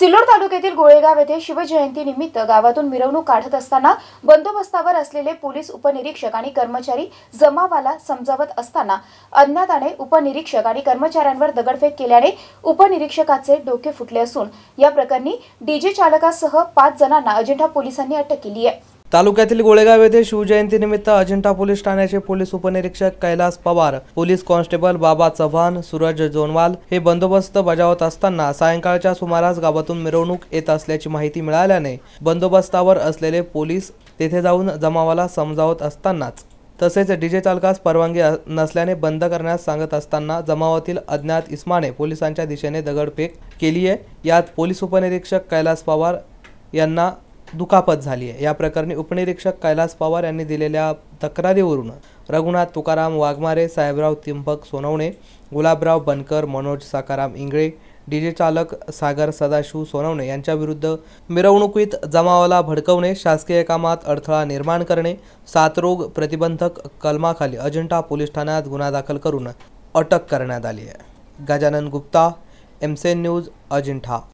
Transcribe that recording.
सिल्लोड तालुक्यातील गोळेगाव येथे शिवजयंती निमित्त गावातून मिरवणूक काढत असताना बंदोबस्तावर असलेले पोलीस उपनिरीक्षक आणि कर्मचारी जमावाला समजावत असताना अज्ञाताने उपनिरीक्षक आणि कर्मचाऱ्यांवर दगडफेक केल्याने उपनिरीक्षकाचे डोके फुटले असून या प्रकरणी डीजे चालकासह पाच जणांना अजिंठा पोलिसांनी अटक केली आहे तालुक्यातील गोळेगाव येथे शिवजयंतीनिमित्त अजिंठा पोलीस ठाण्याचे पोलीस उपनिरीक्षक कैलास पवार पोलीस कॉन्स्टेबल बाबा चव्हाण सूरज जोनवाल हे बंदोबस्त बजावत असताना सायंकाळच्या सुमारास गावातून मिरवणूक येत असल्याची माहिती मिळाल्याने बंदोबस्तावर असलेले पोलीस तेथे जाऊन जमावाला समजावत असतानाच तसेच डीजे चालकास परवानगी नसल्याने बंद करण्यास सांगत असताना जमावातील अज्ञात इस्माने पोलिसांच्या दिशेने दगडफेक केली आहे यात पोलीस उपनिरीक्षक कैलास पवार यांना दुखापत झाली आहे या प्रकरणी उपनिरीक्षक कैलास पवार यांनी दिलेल्या तक्रारीवरून रघुनाथ तुकाराम वाघमारे साहेबराव तिंपक सोनवणे गुलाबराव बनकर मनोज साकाराम इंगळे डीजे चालक सागर सदाशिव सोनवणे यांच्याविरुद्ध मिरवणुकीत जमावाला भडकवणे शासकीय कामात अडथळा निर्माण करणे सातरोग प्रतिबंधक कलमाखाली अजिंठा पोलीस ठाण्यात गुन्हा दाखल करून अटक करण्यात आली आहे गजानन गुप्ता एमसेन न्यूज अजिंठा